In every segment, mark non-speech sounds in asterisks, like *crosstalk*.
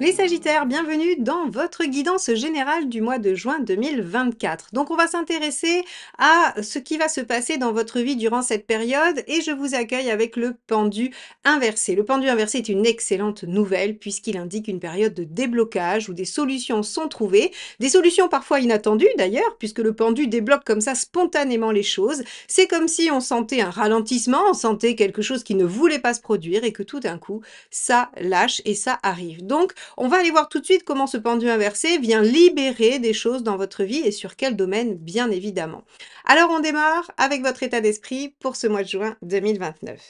Les Sagittaires, bienvenue dans votre guidance générale du mois de juin 2024. Donc on va s'intéresser à ce qui va se passer dans votre vie durant cette période et je vous accueille avec le pendu inversé. Le pendu inversé est une excellente nouvelle puisqu'il indique une période de déblocage où des solutions sont trouvées, des solutions parfois inattendues d'ailleurs puisque le pendu débloque comme ça spontanément les choses. C'est comme si on sentait un ralentissement, on sentait quelque chose qui ne voulait pas se produire et que tout d'un coup ça lâche et ça arrive. Donc on va aller voir tout de suite comment ce pendu inversé vient libérer des choses dans votre vie et sur quel domaine, bien évidemment. Alors on démarre avec votre état d'esprit pour ce mois de juin 2029.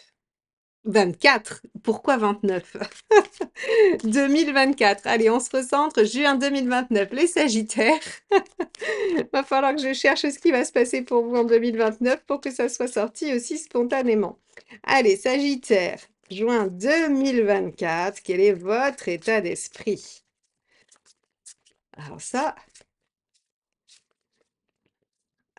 24 Pourquoi 29 2024. *laughs* Allez, on se recentre. Juin 2029, les Sagittaires. *laughs* va falloir que je cherche ce qui va se passer pour vous en 2029 pour que ça soit sorti aussi spontanément. Allez, Sagittaire juin 2024. Quel est votre état d'esprit Alors ça,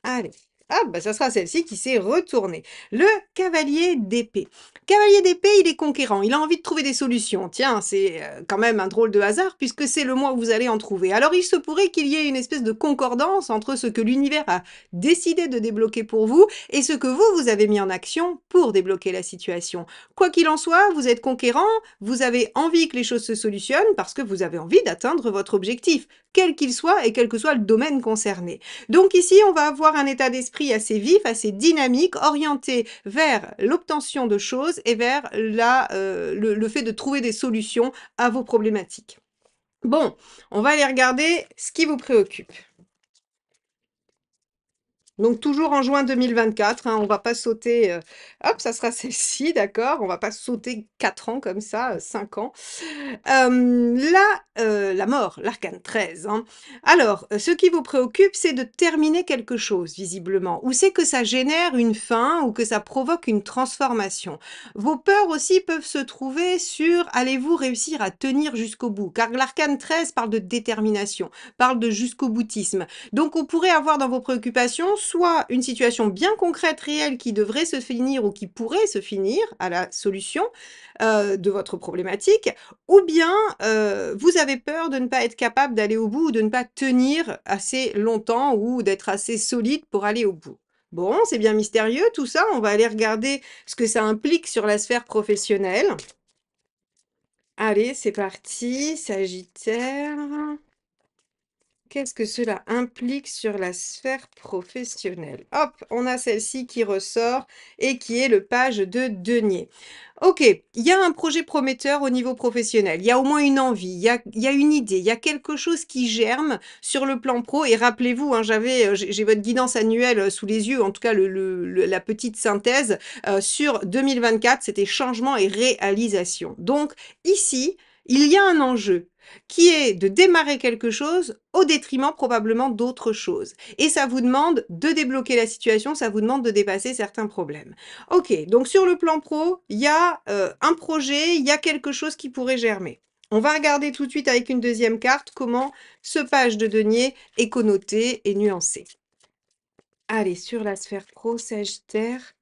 allez, ah, ben ça sera celle-ci qui s'est retournée. Le cavalier d'épée. Cavalier d'épée, il est conquérant, il a envie de trouver des solutions. Tiens, c'est euh, quand même un drôle de hasard puisque c'est le mois où vous allez en trouver. Alors il se pourrait qu'il y ait une espèce de concordance entre ce que l'univers a décidé de débloquer pour vous et ce que vous, vous avez mis en action pour débloquer la situation. Quoi qu'il en soit, vous êtes conquérant, vous avez envie que les choses se solutionnent parce que vous avez envie d'atteindre votre objectif, quel qu'il soit et quel que soit le domaine concerné. Donc ici, on va avoir un état d'esprit assez vif, assez dynamique, orienté vers l'obtention de choses et vers la, euh, le fait de trouver des solutions à vos problématiques. Bon, on va aller regarder ce qui vous préoccupe. Donc toujours en juin 2024, on hein, on va pas sauter, euh, hop, ça sera *laughs* celle-ci, d'accord On va pas sauter 4 ans comme ça, 5 euh, ans. là, euh, la mort, l'arcane 13. Hein. Alors, ce qui vous préoccupe, c'est de terminer quelque chose, visiblement. Ou c'est que ça génère une fin, ou que ça provoque une transformation. Vos peurs aussi peuvent se trouver sur « allez-vous réussir à tenir jusqu'au bout ?» Car l'arcane 13 parle de détermination, parle de jusqu'au boutisme. Donc, on pourrait avoir dans vos préoccupations Soit une situation bien concrète, réelle, qui devrait se finir ou qui pourrait se finir à la solution euh, de votre problématique, ou bien euh, vous avez peur de ne pas être capable d'aller au bout ou de ne pas tenir assez longtemps ou d'être assez solide pour aller au bout. Bon, c'est bien mystérieux tout ça, on va aller regarder ce que ça implique sur la sphère professionnelle. Allez, c'est parti, Sagittaire. Qu'est-ce que cela implique sur la sphère professionnelle Hop, on a celle-ci qui ressort et qui est le page de Denier. Ok, il y a un projet prometteur au niveau professionnel, il y a au moins une envie, il y a, une idée, il y a quelque chose qui germe sur le plan pro. Et rappelez-vous, hein, j'avais, euh, j'ai votre guidance annuelle euh, sous les yeux, en tout cas la petite synthèse euh, sur 2024, c'était changement et réalisation. Donc ici, il y a un enjeu qui est de démarrer quelque chose au détriment probablement d'autres choses. Et ça vous demande de débloquer la situation, ça vous demande de dépasser certains problèmes. Ok, donc sur le plan pro, il y a euh, un projet, il y a quelque chose qui pourrait germer. On va regarder tout de suite avec une deuxième carte comment ce page de denier est connoté et nuancé. Allez, sur la sphère pro, Sagittaire,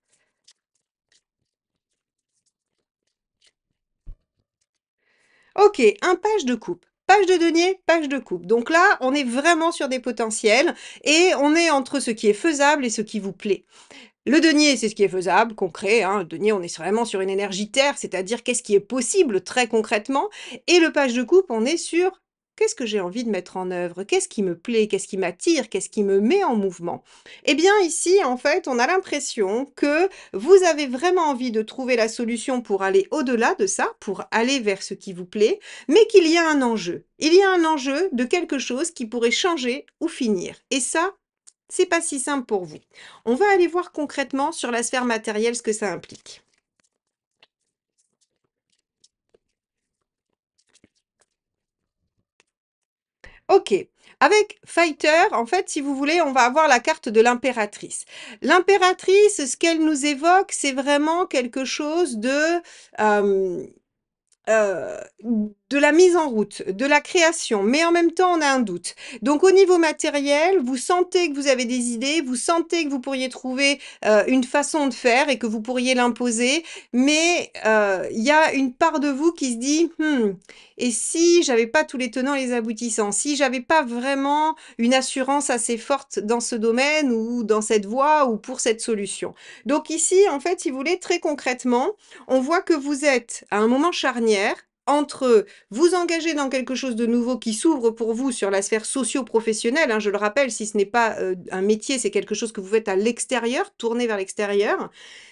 Ok, un page de coupe page de denier, page de coupe. Donc là, on est vraiment sur des potentiels et on est entre ce qui est faisable et ce qui vous plaît. Le denier, c'est ce qui est faisable, concret. Hein. Le denier, on est vraiment sur une énergie terre, c'est-à-dire qu'est-ce qui est possible très concrètement. Et le page de coupe, on est sur Qu'est-ce que j'ai envie de mettre en œuvre Qu'est-ce qui me plaît Qu'est-ce qui m'attire Qu'est-ce qui me met en mouvement Eh bien ici, en fait, on a l'impression que vous avez vraiment envie de trouver la solution pour aller au-delà de ça, pour aller vers ce qui vous plaît, mais qu'il y a un enjeu. Il y a un enjeu de quelque chose qui pourrait changer ou finir. Et ça, c'est pas si simple pour vous. On va aller voir concrètement sur la sphère matérielle ce que ça implique. Ok. Avec Fighter, en fait, si vous voulez, on va avoir la carte de l'impératrice. L'impératrice, ce qu'elle nous évoque, c'est vraiment quelque chose de... Euh, euh, de la mise en route, de la création, mais en même temps, on a un doute. Donc au niveau matériel, vous sentez que vous avez des idées, vous sentez que vous pourriez trouver euh, une façon de faire et que vous pourriez l'imposer, mais euh, il y a une part de vous qui se dit, hmm, et si j'avais pas tous les tenants et les aboutissants, si j'avais pas vraiment une assurance assez forte dans ce domaine ou dans cette voie ou pour cette solution. Donc ici, en fait, si vous voulez, très concrètement, on voit que vous êtes à un moment charnière entre vous engager dans quelque chose de nouveau qui s'ouvre pour vous sur la sphère socio-professionnelle, hein, je le rappelle, si ce n'est pas euh, un métier, c'est quelque chose que vous faites à l'extérieur, tourné vers l'extérieur.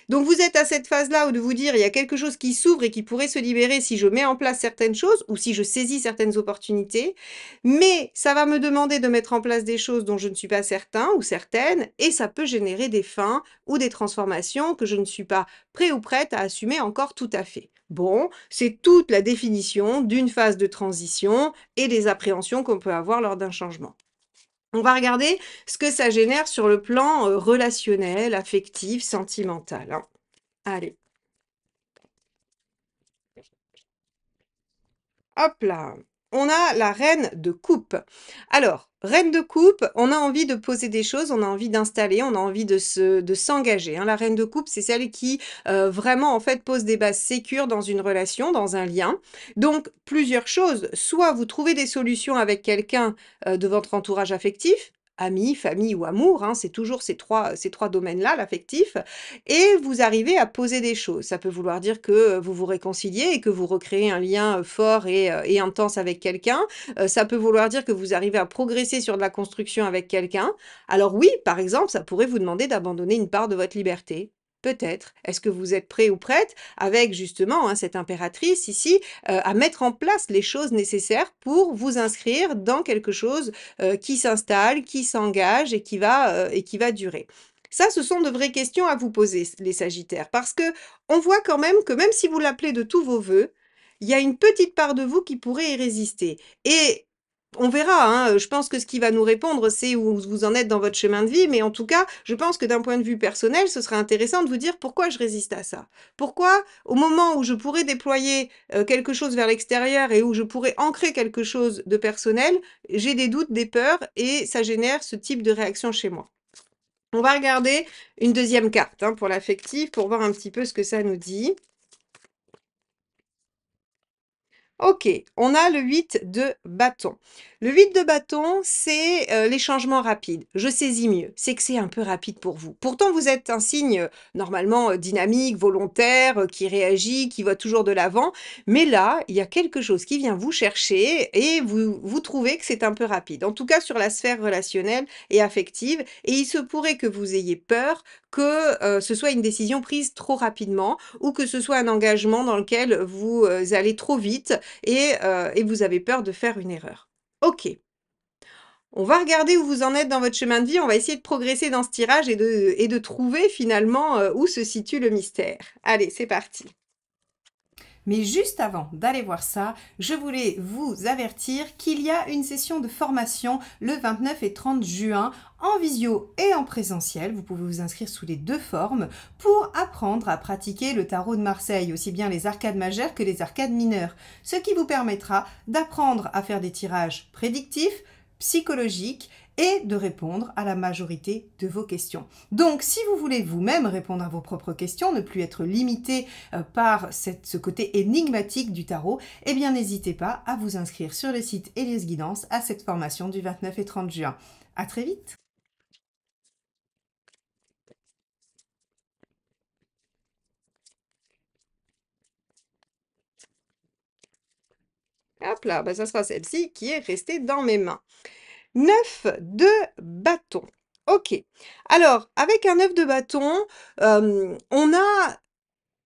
Donc vous êtes à cette phase-là où de vous dire il y a quelque chose qui s'ouvre et qui pourrait se libérer si je mets en place certaines choses ou si je saisis certaines opportunités, mais ça va me demander de mettre en place des choses dont je ne suis pas certain ou certaine et ça peut générer des fins ou des transformations que je ne suis pas prêt ou prête à assumer encore tout à fait. Bon, c'est toute la définition d'une phase de transition et des appréhensions qu'on peut avoir lors d'un changement. On va regarder ce que ça génère sur le plan euh, relationnel, affectif, sentimental. Hein. Allez. Hop là on a la reine de coupe. Alors, reine de coupe, on a envie de poser des choses, on a envie d'installer, on a envie de s'engager. Hein. La reine de coupe, c'est celle qui euh, vraiment en fait pose des bases sécures dans une relation, dans un lien. Donc plusieurs choses. Soit vous trouvez des solutions avec quelqu'un euh, de votre entourage affectif, amis, famille ou amour, hein, c'est toujours ces trois, ces trois domaines-là, l'affectif, et vous arrivez à poser des choses. Ça peut vouloir dire que euh, vous vous réconciliez et que vous recréez un lien euh, fort et, euh, et intense avec quelqu'un. Ça peut vouloir dire que vous arrivez à progresser sur de la construction avec quelqu'un. Alors oui, par exemple, ça pourrait vous demander d'abandonner une part de votre liberté. Peut-être. Est-ce que vous êtes prêt ou prête avec justement hein, cette impératrice ici euh, à mettre en place les choses nécessaires pour vous inscrire dans quelque chose euh, qui s'installe, qui s'engage et qui va euh, et qui va durer. Ça, ce sont de vraies questions à vous poser, les Sagittaires, parce que on voit quand même que même si vous l'appelez de tous vos voeux, il y a une petite part de vous qui pourrait y résister. Et on verra. Hein. Je pense que ce qui va nous répondre, c'est où vous en êtes dans votre chemin de vie. Mais en tout cas, je pense que d'un point de vue personnel, ce serait intéressant de vous dire pourquoi je résiste à ça. Pourquoi, au moment où je pourrais déployer euh, quelque chose vers l'extérieur et où je pourrais ancrer quelque chose de personnel, j'ai des doutes, des peurs et ça génère ce type de réaction chez moi. On va regarder une deuxième carte hein, pour l'affectif pour voir un petit peu ce que ça nous dit. Ok, on a le 8 de bâton. Le vide de bâton, c'est euh, les changements rapides. Je saisis mieux, c'est que c'est un peu rapide pour vous. Pourtant, vous êtes un signe euh, normalement euh, dynamique, volontaire, qui réagit, qui va toujours de l'avant. Mais là, il y a quelque chose qui vient vous chercher et vous, vous trouvez que c'est un peu rapide. En tout cas, sur la sphère relationnelle et affective. Et il se pourrait que vous ayez peur que ce soit une décision prise trop rapidement ou que ce soit un engagement dans lequel vous allez trop vite et, et vous avez peur de faire une erreur. Ok. On va regarder où vous en êtes dans votre chemin de vie, on va essayer de progresser dans ce tirage et de, trouver finalement euh, où se situe le mystère. Allez, c'est parti. Mais juste avant d'aller voir ça, je voulais vous avertir qu'il y a une session de formation le 29 et 30 juin en visio et en présentiel. Vous pouvez vous inscrire sous les deux formes pour apprendre à pratiquer le tarot de Marseille, aussi bien les arcades majeures que les arcades mineures, ce qui vous permettra d'apprendre à faire des tirages prédictifs, psychologiques et de répondre à la majorité de vos questions. Donc, si vous voulez vous-même répondre à vos propres questions, ne plus être limité euh, par ce côté énigmatique du tarot, eh bien, n'hésitez pas à vous inscrire sur le site Elias Guidance à cette formation du 29 et 30 juin. À très vite! Hop là, ben ça sera celle-ci qui est restée dans mes mains. 9 de bâton. Ok, alors avec un 9 de bâton, on a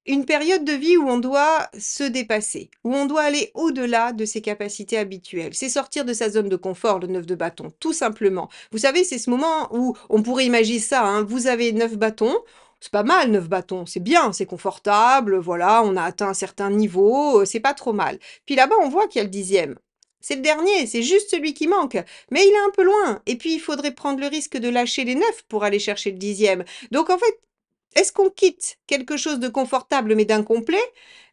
une période de vie où on doit se dépasser, où on doit aller au-delà de ses capacités habituelles. C'est sortir de sa zone de confort, le 9 de bâton, tout simplement. Vous savez, c'est ce moment où on pourrait imaginer ça, hein. vous avez 9 bâtons, c'est pas mal, neuf bâtons, c'est bien, c'est confortable, voilà, on a atteint un certain niveau, c'est pas trop mal. Puis là-bas, on voit qu'il y a le dixième. C'est le dernier, c'est juste celui qui manque. Mais il est un peu loin. Et puis, il faudrait prendre le risque de lâcher les neuf pour aller chercher le dixième. Donc, en fait, est-ce qu'on quitte quelque chose de confortable mais d'incomplet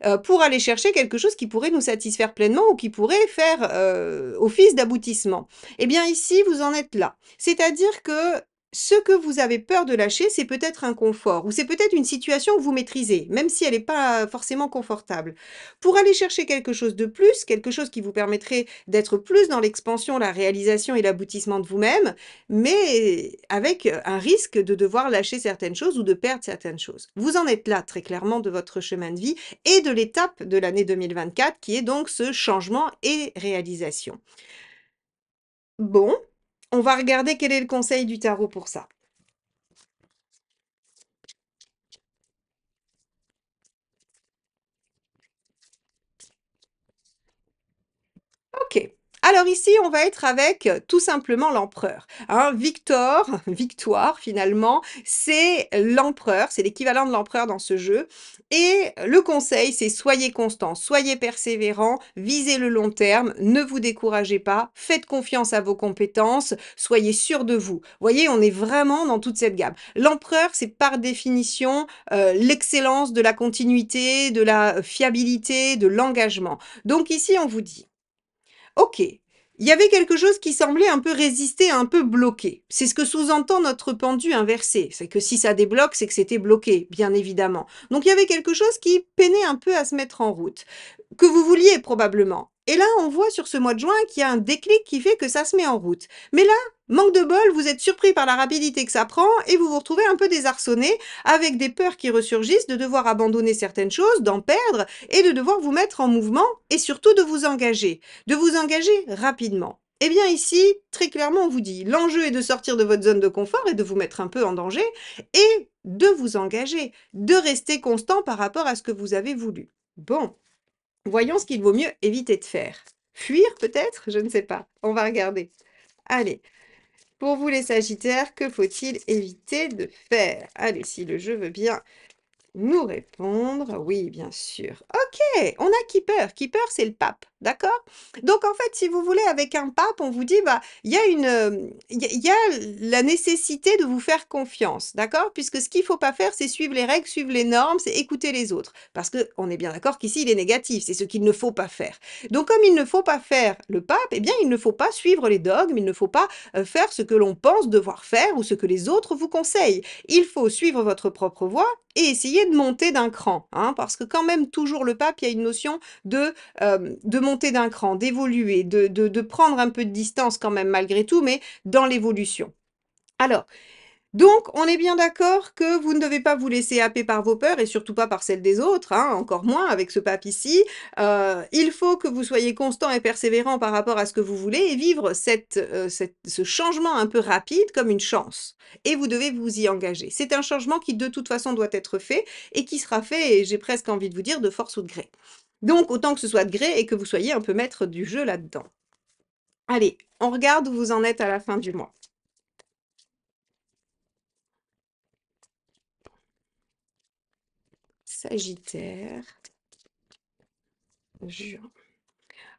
euh, pour aller chercher quelque chose qui pourrait nous satisfaire pleinement ou qui pourrait faire euh, office d'aboutissement Eh bien ici, vous en êtes là. C'est-à-dire que ce que vous avez peur de lâcher, c'est peut-être un confort, ou c'est peut-être une situation que vous maîtrisez, même si elle n'est pas forcément confortable. Pour aller chercher quelque chose de plus, quelque chose qui vous permettrait d'être plus dans l'expansion, la réalisation et l'aboutissement de vous-même, mais avec un risque de devoir lâcher certaines choses ou de perdre certaines choses. Vous en êtes là très clairement de votre chemin de vie et de l'étape de l'année 2024 qui est donc ce changement et réalisation. Bon, on va regarder quel est le conseil du tarot pour ça. Ok. Alors ici, on va être avec euh, tout simplement l'empereur. Hein. Victor, *laughs* victoire finalement, c'est l'empereur, c'est l'équivalent de l'empereur dans ce jeu. Et le conseil, c'est soyez constant, soyez persévérant, visez le long terme, ne vous découragez pas, faites confiance à vos compétences, soyez sûr de vous. Voyez, on est vraiment dans toute cette gamme. L'empereur, c'est par définition euh, l'excellence de la continuité, de la fiabilité, de l'engagement. Donc ici, on vous dit, Ok, il y avait quelque chose qui semblait un peu résister, un peu bloqué. C'est ce que sous-entend notre pendu inversé. C'est que si ça débloque, c'est que c'était bloqué, bien évidemment. Donc il y avait quelque chose qui peinait un peu à se mettre en route, que vous vouliez probablement. Et là, on voit sur ce mois de juin qu'il y a un déclic qui fait que ça se met en route. Mais là, Manque de bol, vous êtes surpris par la rapidité que ça prend et vous vous retrouvez un peu désarçonné avec des peurs qui ressurgissent de devoir abandonner certaines choses, d'en perdre et de devoir vous mettre en mouvement et surtout de vous engager, de vous engager rapidement. Eh bien ici, très clairement, on vous dit, l'enjeu est de sortir de votre zone de confort et de vous mettre un peu en danger et de vous engager, de rester constant par rapport à ce que vous avez voulu. Bon, voyons ce qu'il vaut mieux éviter de faire. Fuir peut-être Je ne sais pas. On va regarder. Allez, pour vous les Sagittaires, que faut-il éviter de faire Allez, si le jeu veut bien nous répondre. Oui, bien sûr. Ok, on a Keeper. Keeper, c'est le pape, d'accord Donc, en fait, si vous voulez, avec un pape, on vous dit, bah, il y, a une, euh, il y a la nécessité de vous faire confiance, d'accord Puisque ce qu'il ne faut pas faire, c'est suivre les règles, suivre les normes, c'est écouter les autres. Parce qu'on est bien d'accord qu'ici, il est négatif, c'est ce qu'il ne faut pas faire. Donc, comme il ne faut pas faire le pape, eh bien, il ne faut pas suivre les dogmes, il ne faut pas euh, faire ce que l'on pense devoir faire ou ce que les autres vous conseillent. Il faut suivre votre propre voie et essayer de monter d'un cran, hein, parce que quand même toujours le pape, il y a une notion de, euh, de monter d'un cran, d'évoluer, de, de prendre un peu de distance quand même malgré tout, mais dans l'évolution. Alors, donc, on est bien d'accord que vous ne devez pas vous laisser happer par vos peurs et surtout pas par celles des autres, hein, encore moins avec ce pape ici. Euh, il faut que vous soyez constant et persévérant par rapport à ce que vous voulez et vivre euh, ce changement un peu rapide comme une chance. Et vous devez vous y engager. C'est un changement qui de toute façon doit être fait et qui sera fait, et j'ai presque envie de vous dire, de force ou de gré. Donc, autant que ce soit de gré et que vous soyez un peu maître du jeu là-dedans. Allez, on regarde où vous en êtes à la fin du mois. Sagittaire, Juin.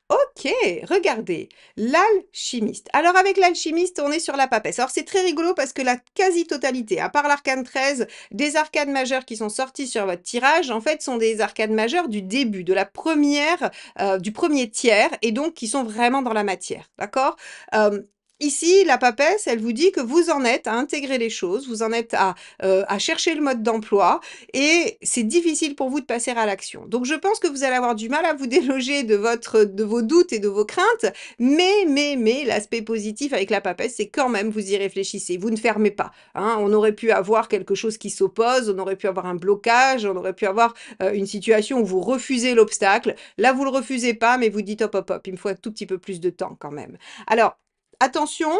Ok, regardez, l'alchimiste. Alors avec l'alchimiste, on est sur la papesse. Alors c'est très rigolo parce que la quasi-totalité, à part l'arcane 13, des arcades majeures qui sont sortis sur votre tirage, en fait, sont des arcades majeures du début, de la première, euh, du premier tiers, et donc qui sont vraiment dans la matière, d'accord euh, Ici, la papesse, elle vous dit que vous en êtes à intégrer les choses, vous en êtes à, euh, à chercher le mode d'emploi et c'est difficile pour vous de passer à l'action. Donc, je pense que vous allez avoir du mal à vous *laughs* déloger de, votre, de vos doutes et de vos craintes, mais, mais, mais, l'aspect positif avec la papesse, c'est quand même vous y réfléchissez, vous ne fermez pas. Hein. On aurait pu avoir quelque chose qui s'oppose, on aurait pu avoir un blocage, on aurait pu avoir euh, une situation où vous refusez l'obstacle. Là, vous le refusez pas, mais vous dites hop, hop, hop, il me faut un tout petit peu plus de temps quand même. Alors, attention,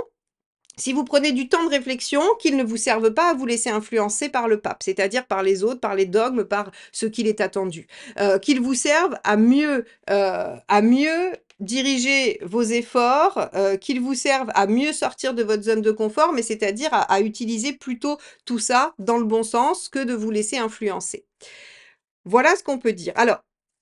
si vous prenez du temps de réflexion, qu'il ne vous serve pas à vous laisser influencer par le pape, c'est-à-dire par les autres, par les dogmes, par ce qu'il est attendu. Euh, qu'il vous serve à mieux, euh, à mieux diriger vos efforts, euh, qu'il vous serve à mieux sortir de votre zone de confort, mais c'est-à-dire à, à, utiliser plutôt tout ça dans le bon sens que de vous laisser influencer. Voilà ce qu'on peut dire. Alors,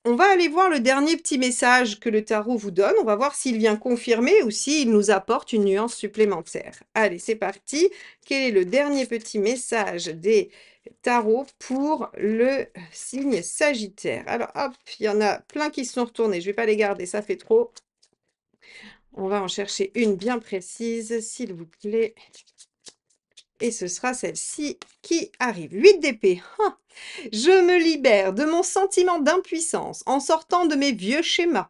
on va aller voir le dernier petit message que le tarot vous donne. On va voir s'il vient confirmer ou s'il nous apporte une nuance supplémentaire. Allez, c'est parti. Quel est le dernier petit message des tarots pour le signe Sagittaire Alors, hop, il y en a plein qui se sont retournés. Je ne vais pas les garder, ça fait trop. On va en chercher une bien précise, s'il vous plaît. Et ce sera celle-ci qui arrive. 8 d'épée. Hein. Je me libère de mon sentiment d'impuissance en sortant de mes vieux schémas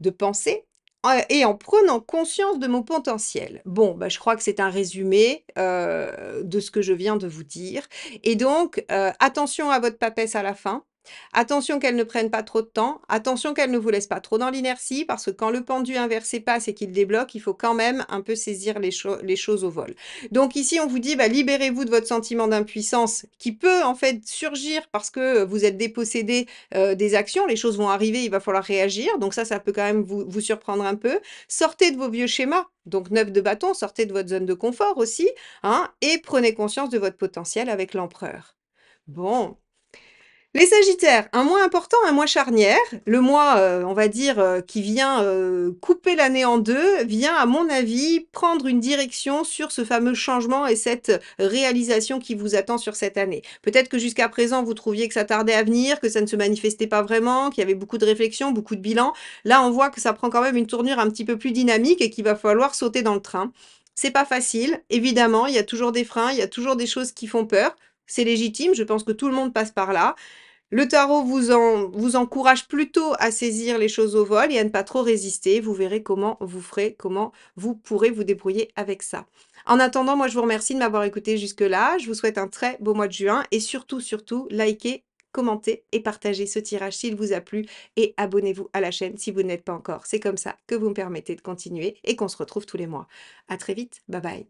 de pensée euh, et en prenant conscience de mon potentiel. Bon, bah, je crois que c'est un résumé euh, de ce que je viens de vous dire. Et donc, euh, attention à votre papesse à la fin. Attention qu'elle ne prenne pas trop de temps, attention qu'elle ne vous laisse pas trop dans l'inertie, parce que quand le pendu inversé passe et qu'il débloque, il faut quand même un peu saisir les, choses au vol. Donc ici, on vous dit, bah, libérez-vous de votre sentiment d'impuissance qui peut en fait surgir parce que vous êtes dépossédé euh, des actions, les choses vont arriver, il va falloir réagir, donc ça, ça peut quand même vous, vous surprendre un peu. Sortez de vos vieux schémas, donc neuf de bâton, sortez de votre zone de confort aussi, hein, et prenez conscience de votre potentiel avec l'empereur. Bon, les Sagittaires, un mois important, un mois charnière. Le mois, euh, on va dire, euh, qui vient euh, couper l'année en deux, vient, à mon avis, prendre une direction sur ce fameux changement et cette réalisation qui vous attend sur cette année. Peut-être que jusqu'à présent, vous trouviez que ça tardait à venir, que ça ne se manifestait pas vraiment, qu'il y avait beaucoup de réflexions, beaucoup de bilans. Là, on voit que ça prend quand même une tournure un petit peu plus dynamique et qu'il va falloir sauter dans le train. C'est pas facile, évidemment, il y a toujours des freins, il y a toujours des choses qui font peur. C'est légitime, je pense que tout le monde passe par là. Le tarot vous, encourage plutôt à saisir les choses au vol et à ne pas trop résister. Vous verrez comment vous ferez, comment vous pourrez vous débrouiller avec ça. En attendant, moi je vous remercie de m'avoir écouté jusque-là. Je vous souhaite un très beau mois de juin et surtout, surtout, likez, commentez et partagez ce tirage s'il vous a plu et abonnez-vous à la chaîne si vous n'êtes pas encore. C'est comme ça que vous me permettez de continuer et qu'on se retrouve tous les mois. À très vite, bye bye.